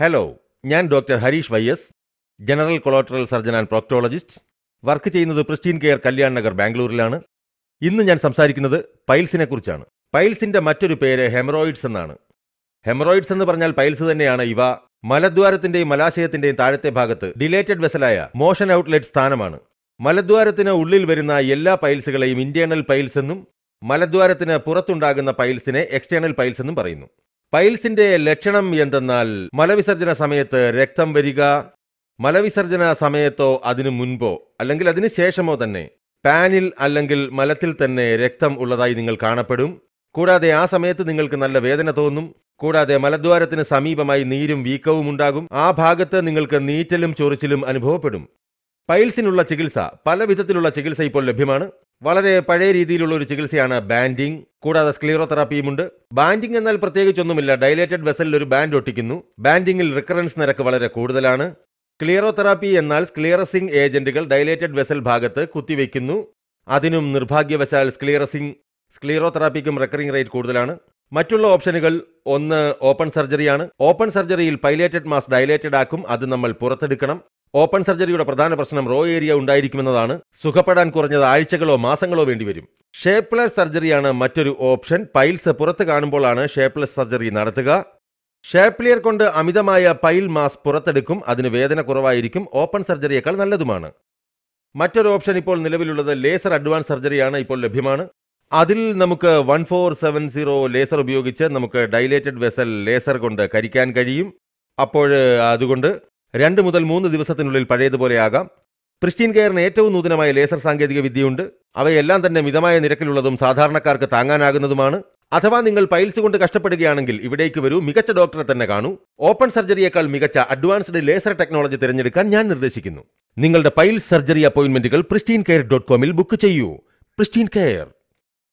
hello ഞാൻ doctor Harish Y S general colorectal surgeon and proctologist work ചെയ്യുന്നത് Pristyn Care Kalyan Nagar ബാംഗ്ലൂരിലാണ് ഇന്ന് ഞാൻ സംസാരിക്കുന്നത് പൈൽസിനെ കുറിച്ചാണ് പൈൽസിന്റെ മറ്റൊരു പേര് ഹെമറോയിഡ്സ് എന്നാണ് ഹെമറോയിഡ്സ് എന്ന് പറഞ്ഞാൽ പൈൽസ് തന്നെയാണ് ഇവ മലദ്വാരത്തിന്റെയും മലാശയത്തിന്റെയും താഴത്തെ ഭാഗത്ത് ഡിലേറ്റഡ് വെസലായ മോഷൻ ഔട്ട്ലെറ്റ് സ്ഥാനമാണ് മലദ്വാരത്തിന് ഉള്ളിൽ വരുന്ന എല്ലാ പൈൽസുകളെയും ഇന്റേണൽ പൈൽസ് എന്നും മലദ്വാരത്തിന് പുറത്തുണ്ടാകുന്ന പൈൽസിനെ എക്സ്റ്റേണൽ പൈൽസ് എന്നും പറയുന്നു പൈൽസിന്റെ ലക്ഷണം എന്തെന്നാൽ മലവിസർജന സമയത്ത് രക്തം വരിക മലവിസർജന സമയത്തോ അതിനു മുൻപോ അല്ലെങ്കിൽ അതിനു ശേഷമോ തന്നെ പാനിൽ അല്ലെങ്കിൽ മലത്തിൽ തന്നെ രക്തം ഉള്ളതായി നിങ്ങൾ കാണപ്പെടും കൂടാതെ ആ സമയത്ത് നിങ്ങൾക്ക് നല്ല വേദന തോന്നും കൂടാതെ മലദ്വാരത്തിന് സമീപമായി നീരും വീക്കവും ഉണ്ടാകും ആ ഭാഗത്ത് നിങ്ങൾക്ക് നീറ്റലും ചൊറിച്ചിലും അനുഭവപ്പെടും പൈൽസിനുള്ള ചികിത്സ പല വിധത്തിലുള്ള ചികിത്സ ഇപ്പോൾ ലഭ്യമാണ് വളരെ പഴയ രീതിയിലുള്ള ഒരു ചികിത്സയാണ് ബാൻഡിങ് കൂടാതെ ഉണ്ട് ബാൻഡിങ് എന്നാൽ പ്രത്യേകിച്ചൊന്നുമില്ല ഡൈലേറ്റഡ് വെസലിൽ ഒരു ബാൻഡ് ഒട്ടിക്കുന്നു ബാൻഡിങ്ങിൽ റിക്കറൻസ് നിരക്ക് വളരെ കൂടുതലാണ് ക്ലിയറോതെറാപ്പി എന്നാൽ സ്ക്ലിയറസിംഗ് ഏജന്റുകൾ ഡൈലേറ്റഡ് വെസൽ ഭാഗത്ത് കുത്തിവെക്കുന്നു അതിനും നിർഭാഗ്യവശാൽ സ്ക്ലിയറസിംഗ് സ്ക്ലിയറോതെറാപ്പിക്കും റിക്കറിംഗ് റേറ്റ് കൂടുതലാണ് മറ്റുള്ള ഓപ്ഷനുകൾ ഒന്ന് ഓപ്പൺ സർജറിയാണ് ഓപ്പൺ സർജറിയിൽ പൈലേറ്റഡ് മാസ് ഡൈലേറ്റഡ് ആക്കും അത് നമ്മൾ പുറത്തെടുക്കണം ഓപ്പൺ സർജറിയുടെ പ്രധാന പ്രശ്നം റോ ഏരിയ ഉണ്ടായിരിക്കുമെന്നതാണ് സുഖപ്പെടാൻ കുറഞ്ഞത് ആഴ്ചകളോ മാസങ്ങളോ വേണ്ടിവരും ഷേപ്ലെസ് സർജറിയാണ് മറ്റൊരു ഓപ്ഷൻ പൈൽസ് പുറത്ത് കാണുമ്പോഴാണ് ഷേപ്ലെസ് സർജറി നടത്തുക ഷേപ്ലിയർ കൊണ്ട് അമിതമായ പൈൽ മാസ് പുറത്തെടുക്കും അതിന് വേദന കുറവായിരിക്കും ഓപ്പൺ സർജറിയേക്കാൾ നല്ലതുമാണ് മറ്റൊരു ഓപ്ഷൻ ഇപ്പോൾ നിലവിലുള്ളത് ലേസർ അഡ്വാൻസ് സർജറിയാണ് ഇപ്പോൾ ലഭ്യമാണ് അതിൽ നമുക്ക് one four seven zero laser ഉപയോഗിച്ച് നമുക്ക് ഡൈലേറ്റഡ് വെസൽ ലേസർ കൊണ്ട് കരിക്കാൻ കഴിയും അപ്പോൾ അതുകൊണ്ട് രണ്ട് മുതൽ മൂന്ന് ദിവസത്തിനുള്ളിൽ പഴയതുപോലെയാകാം പ്രിസ്റ്റീൻ കെയറിന് ഏറ്റവും നൂതനമായ ലേസർ സാങ്കേതിക വിദ്യയുണ്ട് അവയെല്ലാം തന്നെ മിതമായ നിരക്കിലുള്ളതും സാധാരണക്കാർക്ക് താങ്ങാനാകുന്നതുമാണ് അഥവാ നിങ്ങൾ പൈൽസ് കൊണ്ട് കഷ്ടപ്പെടുകയാണെങ്കിൽ ഇവിടേക്ക് വരൂ മികച്ച ഡോക്ടറെ തന്നെ കാണൂ ഓപ്പൺ സർജറിയേക്കാൾ മികച്ച അഡ്വാൻസ്ഡ് ലേസർ ടെക്നോളജി തിരഞ്ഞെടുക്കാൻ ഞാൻ നിർദ്ദേശിക്കുന്നു നിങ്ങളുടെ പൈൽസ് സർജറി അപ്പോയിന്റ്മെന്റുകൾ പ്രിസ്റ്റീൻ കെയർ ഡോട്ട് കോമിൽ ബുക്ക് ചെയ്യൂ പ്രിസ്റ്റീൻ കെയർ